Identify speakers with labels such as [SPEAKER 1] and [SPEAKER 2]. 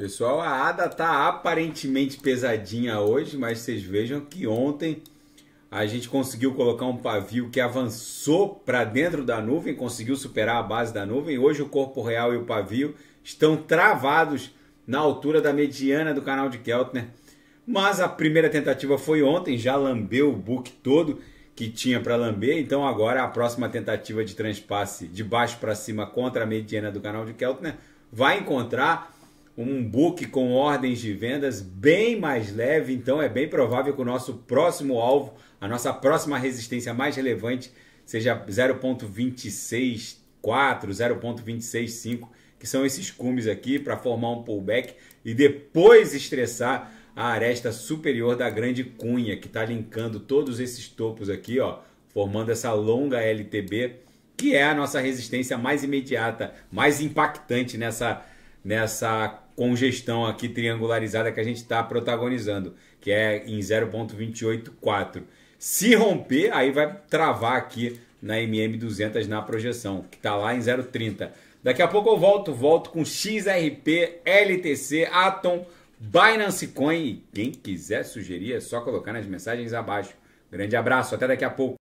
[SPEAKER 1] Pessoal, a ADA tá aparentemente pesadinha hoje, mas vocês vejam que ontem a gente conseguiu colocar um pavio que avançou para dentro da nuvem, conseguiu superar a base da nuvem. Hoje o corpo real e o pavio estão travados na altura da mediana do canal de Keltner. Mas a primeira tentativa foi ontem, já lambeu o book todo que tinha para lamber, então agora a próxima tentativa de transpasse de baixo para cima contra a mediana do canal de Keltner vai encontrar um book com ordens de vendas bem mais leve, então é bem provável que o nosso próximo alvo, a nossa próxima resistência mais relevante seja 0.264, 0.265, que são esses cumes aqui para formar um pullback e depois estressar a aresta superior da grande cunha, que está linkando todos esses topos aqui, ó, formando essa longa LTB, que é a nossa resistência mais imediata, mais impactante nessa nessa congestão aqui triangularizada que a gente está protagonizando, que é em 0.284. Se romper, aí vai travar aqui na MM200 na projeção, que está lá em 0,30. Daqui a pouco eu volto, volto com XRP, LTC, Atom, Binance Coin. E quem quiser sugerir é só colocar nas mensagens abaixo. Grande abraço, até daqui a pouco.